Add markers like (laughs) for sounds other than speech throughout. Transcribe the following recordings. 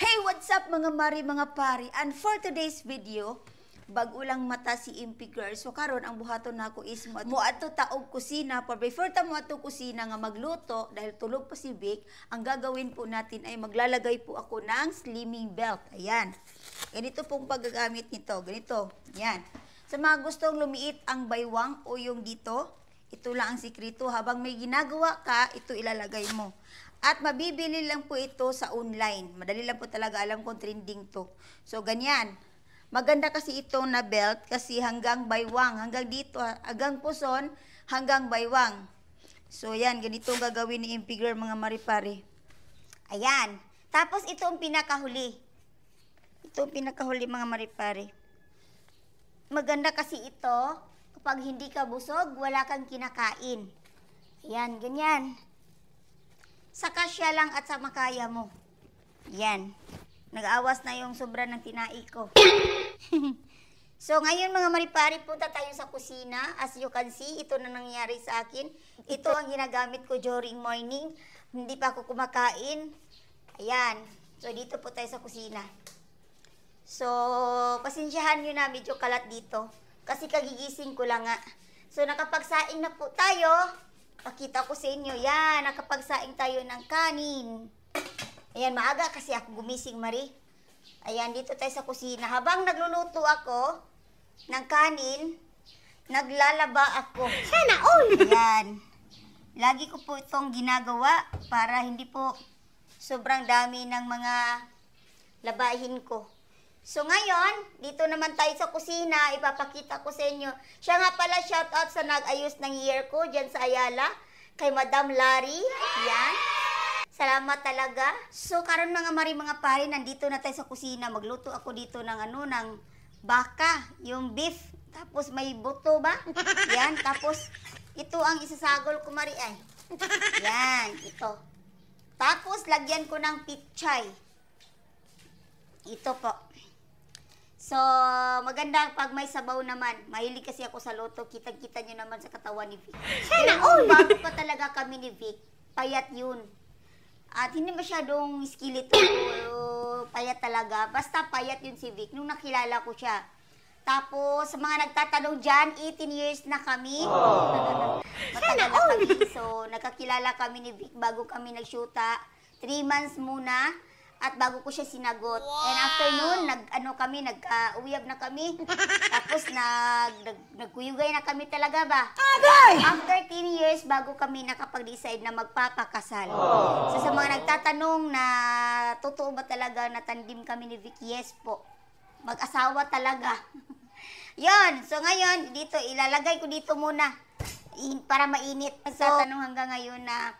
Hey, what's up mga mari, mga pari? And for today's video, bago lang mata si Impy Girl. So karon ang buhaton nako is mo mo ato taog kusina for before ta mo ato kusina nga magluto dahil tulog pa si Vic, ang gagawin po natin ay maglalagay po ako ng slimming belt. Ayan. Ganito pong paggagamit nito. Ganito. Ayan. Sa mga gustong lumiit ang baywang o yung dito, ito lang ang sikreto. Habang may ginagawa ka, ito ilalagay mo. At mabibili lang po ito sa online. Madali lang po talaga alam kung trending to. So, ganyan. Maganda kasi itong na belt kasi hanggang baywang. Hanggang dito, ah, hanggang puson, hanggang baywang. So, yan. Ganito ang gagawin ni Impigler mga maripari. Ayan. Tapos, ito ang pinakahuli. Ito ang pinakahuli mga maripari. Maganda kasi ito Kapag hindi ka busog, wala kang kinakain. Ayan, ganyan. Sa kasya lang at sa makaya mo. Ayan. Nag-awas na yung sobra ng tinai ko. (laughs) so, ngayon mga maripari, punta tayo sa kusina. As you can see, ito na nangyari sa akin. Ito ang ginagamit ko during morning. Hindi pa ako kumakain. Ayan. So, dito po tayo sa kusina. So, pasensyahan nyo na, medyo kalat dito. Kasi kagigising ko lang nga. So, nakapagsaing na po tayo. Pakita ko sa inyo. Yan, nakapagsaing tayo ng kanin. Ayan, maaga kasi ako gumising, Mari. Ayan, dito tayo sa kusina. Habang nagluluto ako ng kanin, naglalaba ako. Sana all! Ayan. Lagi ko po itong ginagawa para hindi po sobrang dami ng mga labahin ko. So ngayon, dito naman tayo sa kusina, ipapakita ko sa inyo. Siya nga pala shout out sa nag-ayos ng year ko diyan sa Ayala kay Madam Larry. Yan. Salamat talaga. So karon mga mari mga pare, nandito na tayo sa kusina. Magluto ako dito ng ano ng baka, yung beef. Tapos may buto ba? Yan, tapos ito ang isasagol ko mari ay. Yan, ito. Tapos lagyan ko ng pichay. Ito po. So, maganda pag may sabaw naman. Mahilig kasi ako sa loto. Kitang-kita nyo naman sa katawan ni Vic. Sana all! Bago pa talaga kami ni Vic, payat yun. At hindi masyadong skillet o payat talaga. Basta payat yun si Vic. Nung nakilala ko siya. Tapos, sa mga nagtatanong dyan, 18 years na kami. Oh. (laughs) Matagal na kami. So, nakakilala kami ni Vic bago kami nagsyuta. 3 months muna at bago ko siya sinagot. Wow. And after noon, nag, ano kami, nag ah, uwiab uh, na kami. (laughs) Tapos nag, nag, nagkuyugay na kami talaga ba? Agay! After 10 years, bago kami nakapag-decide na magpapakasal. Aww. Oh. So sa mga nagtatanong na totoo ba talaga na tandim kami ni Vicky, yes po. Mag-asawa talaga. (laughs) Yon, so ngayon, dito, ilalagay ko dito muna para mainit. Sa tanong hanggang ngayon na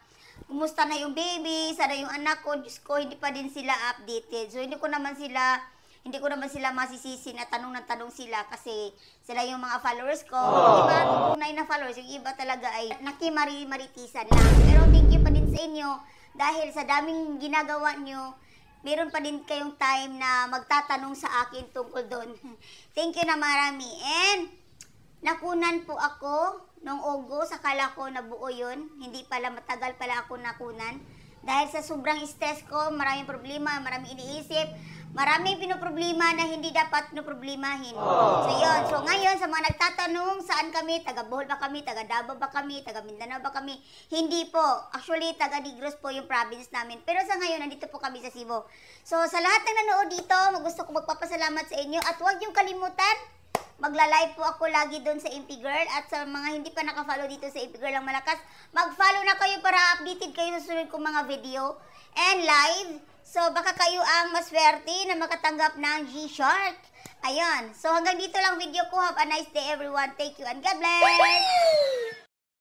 kumusta na yung baby, sana yung anak ko, Diyos ko, hindi pa din sila updated. So, hindi ko naman sila, hindi ko naman sila masisisi na tanong ng tanong sila kasi sila yung mga followers ko. Aww. Oh. Iba, tunay na followers, yung iba talaga ay nakimari-maritisan lang. Pero thank you pa din sa inyo dahil sa daming ginagawa nyo, meron pa din kayong time na magtatanong sa akin tungkol doon. (laughs) thank you na marami. And, nakunan po ako Nung Ogo, sakala ko nabuo yun. Hindi pala matagal pala ako nakunan. Dahil sa sobrang stress ko, maraming problema, maraming iniisip, maraming pinoproblema na hindi dapat pinoproblemahin. Oh. So yun, so ngayon sa mga nagtatanong saan kami, taga Bohol ba kami, taga Davao ba kami, taga Mindanao ba kami, hindi po. Actually, taga Negros po yung province namin. Pero sa ngayon, nandito po kami sa Cebu. So sa lahat ng nanood dito, gusto ko magpapasalamat sa inyo at huwag niyong kalimutan, Magla-live po ako lagi doon sa MP Girl at sa mga hindi pa naka-follow dito sa MP Girl ang malakas, mag-follow na kayo para updated kayo sa sunod kong mga video and live. So baka kayo ang maswerte na makatanggap ng G-Shark. Ayun. So hanggang dito lang video ko. Have a nice day everyone. Thank you and God bless.